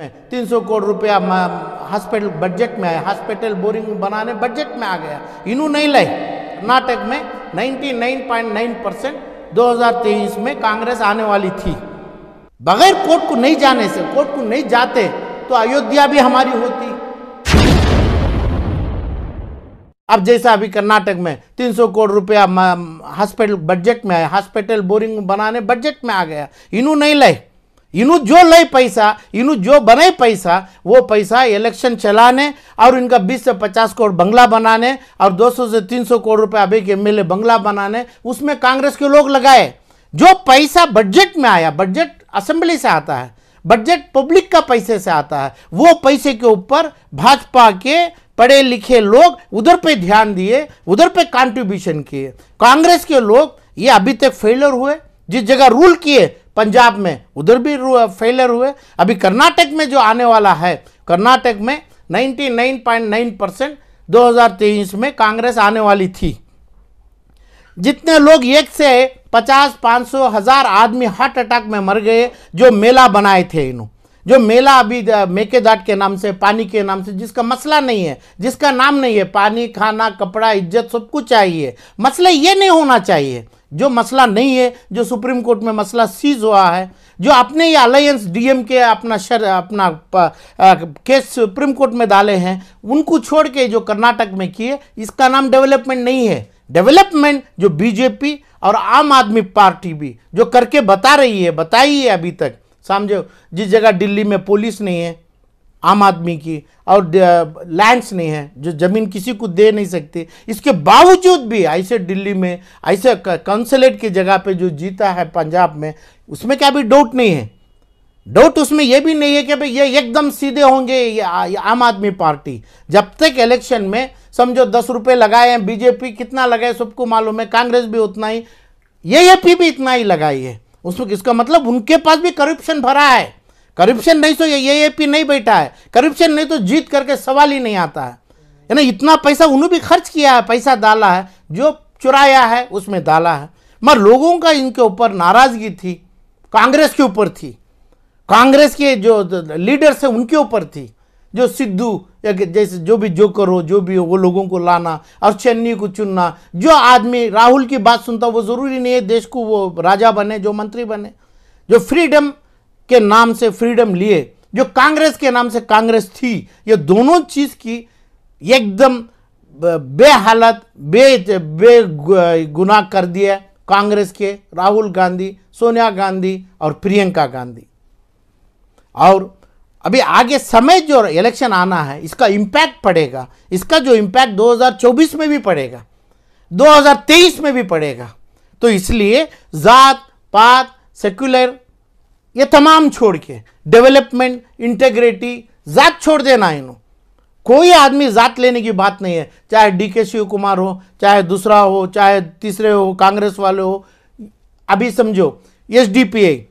में सौ करोड़ रुपया हॉस्पिटल बजट में आया हॉस्पिटल बोरिंग बनाने बजट में आ गया इन्हू नहीं लाई कर्नाटक में 99.9 परसेंट तेईस में कांग्रेस आने वाली थी बगैर कोर्ट को नहीं जाने से कोर्ट को नहीं जाते तो अयोध्या भी हमारी होती अब जैसा अभी कर्नाटक में 300 करोड़ रुपया हॉस्पिटल बजट में आया हॉस्पिटल बोरिंग बनाने बजट में आ गया इनू नहीं लाए इन्हों जो लय पैसा इन्हों जो बने पैसा वो पैसा इलेक्शन चलाने और इनका 20 से 50 करोड़ बंगला बनाने और 200 से 300 करोड़ रुपए अभी के एमएलए बंगला बनाने उसमें कांग्रेस के लोग लगाए जो पैसा बजट में आया बजट असेंबली से आता है बजट पब्लिक का पैसे से आता है वो पैसे के ऊपर भाजपा के पढ़े लिखे लोग उधर पे ध्यान दिए उधर पे कॉन्ट्रीब्यूशन किए कांग्रेस के लोग ये अभी तक फेलर हुए जिस जगह रूल किए पंजाब में उधर भी फेलियर हुए अभी कर्नाटक में जो आने वाला है कर्नाटक में 99.9 परसेंट दो में कांग्रेस आने वाली थी जितने लोग एक से पचास पाँच सौ हजार आदमी हार्ट अटैक में मर गए जो मेला बनाए थे इन्हों जो मेला अभी मेके के नाम से पानी के नाम से जिसका मसला नहीं है जिसका नाम नहीं है पानी खाना कपड़ा इज्जत सब कुछ चाहिए मसला ये नहीं होना चाहिए जो मसला नहीं है जो सुप्रीम कोर्ट में मसला सीज हुआ है जो अपने ही अलायंस डीएम के अपना शर अपना केस सुप्रीम कोर्ट में डाले हैं उनको छोड़ के जो कर्नाटक में किए इसका नाम डेवलपमेंट नहीं है डेवलपमेंट जो बीजेपी और आम आदमी पार्टी भी जो करके बता रही है बताई है अभी तक समझो जिस जगह दिल्ली में पुलिस नहीं है आम आदमी की और लैंड्स नहीं है जो ज़मीन किसी को दे नहीं सकते इसके बावजूद भी ऐसे दिल्ली में ऐसे कंसलेट की जगह पे जो जीता है पंजाब में उसमें क्या भी डाउट नहीं है डाउट उसमें यह भी नहीं है कि भाई ये एकदम सीधे होंगे ये आम आदमी पार्टी जब तक इलेक्शन में समझो दस रुपये लगाए हैं बीजेपी कितना लगाए सबको मालूम है कांग्रेस भी उतना ही ये पी भी इतना ही लगाई है उसमें इसका मतलब उनके पास भी करप्शन भरा है करप्शन नहीं तो ये ए पी नहीं बैठा है करप्शन नहीं तो जीत करके सवाल ही नहीं आता है यानी इतना पैसा उन्होंने भी खर्च किया है पैसा डाला है जो चुराया है उसमें डाला है मगर लोगों का इनके ऊपर नाराज़गी थी कांग्रेस के ऊपर थी कांग्रेस के जो लीडर्स हैं उनके ऊपर थी जो सिद्धू या जैसे जो भी जो करो जो भी हो वो लोगों को लाना और चेन्नी को चुनना जो आदमी राहुल की बात सुनता वो ज़रूरी नहीं है देश को वो राजा बने जो मंत्री बने जो फ्रीडम के नाम से फ्रीडम लिए जो कांग्रेस के नाम से कांग्रेस थी ये दोनों चीज़ की एकदम बेहालत बे बेगुनाह कर दिया कांग्रेस के राहुल गांधी सोनिया गांधी और प्रियंका गांधी और अभी आगे समय जो इलेक्शन आना है इसका इम्पैक्ट पड़ेगा इसका जो इम्पैक्ट 2024 में भी पड़ेगा 2023 में भी पड़ेगा तो इसलिए जात पात सेक्युलर ये तमाम छोड़ के डेवलपमेंट इंटेग्रिटी ज़ात छोड़ देना इन्हों कोई आदमी ज़ात लेने की बात नहीं है चाहे डी के शिव कुमार हो चाहे दूसरा हो चाहे तीसरे हो कांग्रेस वाले हो अभी समझो S D P I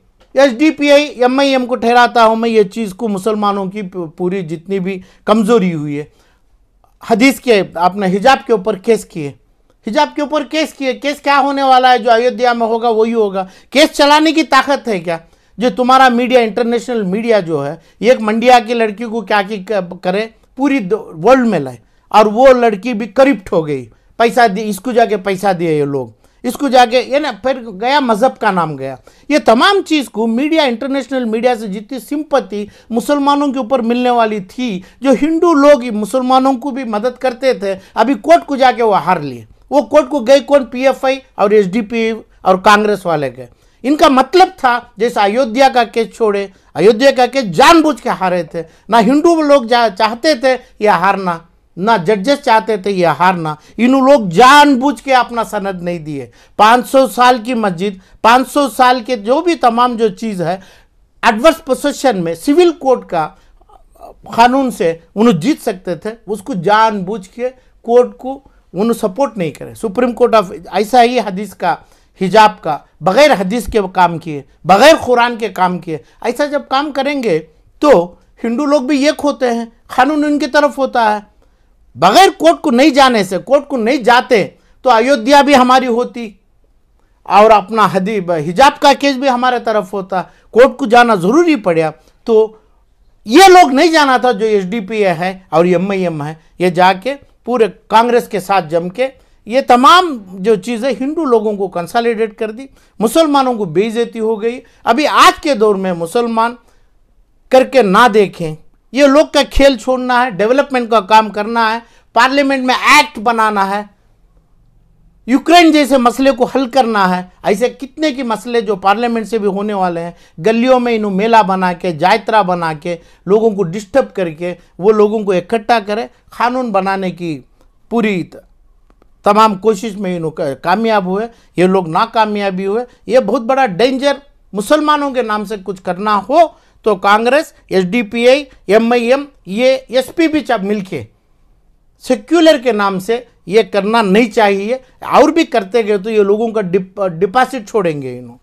S D P I M I M को ठहराता हूँ मैं ये चीज़ को मुसलमानों की पूरी जितनी भी कमज़ोरी हुई है हदीस के आपने हिजाब के ऊपर केस किए हिजाब के ऊपर केस किए केस क्या होने वाला है जो अयोध्या में होगा वही होगा केस चलाने की ताकत है क्या जो तुम्हारा मीडिया इंटरनेशनल मीडिया जो है एक मंडिया की लड़की को क्या की करे पूरी वर्ल्ड में लाए और वो लड़की भी करिप्ट हो गई पैसा दी इसको जाके पैसा दिए ये लोग इसको जाके ये ना फिर गया मज़हब का नाम गया ये तमाम चीज़ को मीडिया इंटरनेशनल मीडिया से जितनी सिंपति मुसलमानों के ऊपर मिलने वाली थी जो हिंदू लोग मुसलमानों को भी मदद करते थे अभी कोर्ट को जाके वो हार लिए वो कोर्ट को गए कौन पीएफआई और एसडीपी और कांग्रेस वाले गए इनका मतलब था जैसे अयोध्या का केस छोड़े अयोध्या का केस जानबूझ के हारे थे ना हिंदू लोग चाहते थे यह हारना ना जजेस चाहते थे यह हारना इन लोग जानबूझ के अपना सनद नहीं दिए 500 साल की मस्जिद 500 साल के जो भी तमाम जो चीज़ है एडवर्स पोजिशन में सिविल कोर्ट का कानून से उन्होंने जीत सकते थे उसको जानबूझ के कोर्ट को उन्हें सपोर्ट नहीं करे सुप्रीम कोर्ट ऑफ ऐसा ही हदीस का हिजाब का बग़ैर हदीस के काम किए बग़ैर कुरान के काम किए ऐसा जब काम करेंगे तो हिंदू लोग भी ये खोते हैं कानून उनकी तरफ होता है बग़ैर कोर्ट को नहीं जाने से कोर्ट को नहीं जाते तो अयोध्या भी हमारी होती और अपना हदीब हिजाब का केस भी हमारे तरफ होता कोर्ट को जाना ज़रूरी पड़ा तो ये लोग नहीं जाना था जो एस है और एम है ये जाके पूरे कांग्रेस के साथ जम के ये तमाम जो चीज़ें हिंदू लोगों को कंसालिडेट कर दी मुसलमानों को बेइज्जती हो गई अभी आज के दौर में मुसलमान करके ना देखें ये लोग का खेल छोड़ना है डेवलपमेंट का काम करना है पार्लियामेंट में एक्ट बनाना है यूक्रेन जैसे मसले को हल करना है ऐसे कितने के मसले जो पार्लियामेंट से भी होने वाले हैं गलियों में इन्हों मेला बना के जायत्रा बना के लोगों को डिस्टर्ब करके वो लोगों को इकट्ठा करें कानून बनाने की पूरी तमाम कोशिश में इन कामयाब हुए ये लोग नाकामयाबी हुए ये बहुत बड़ा डेंजर मुसलमानों के नाम से कुछ करना हो तो Congress S D P I M I M ये एस पी भी मिल के सेक्युलर के नाम से ये करना नहीं चाहिए और भी करते गए तो ये लोगों का डिप, डिपॉजिट छोड़ेंगे इन्हों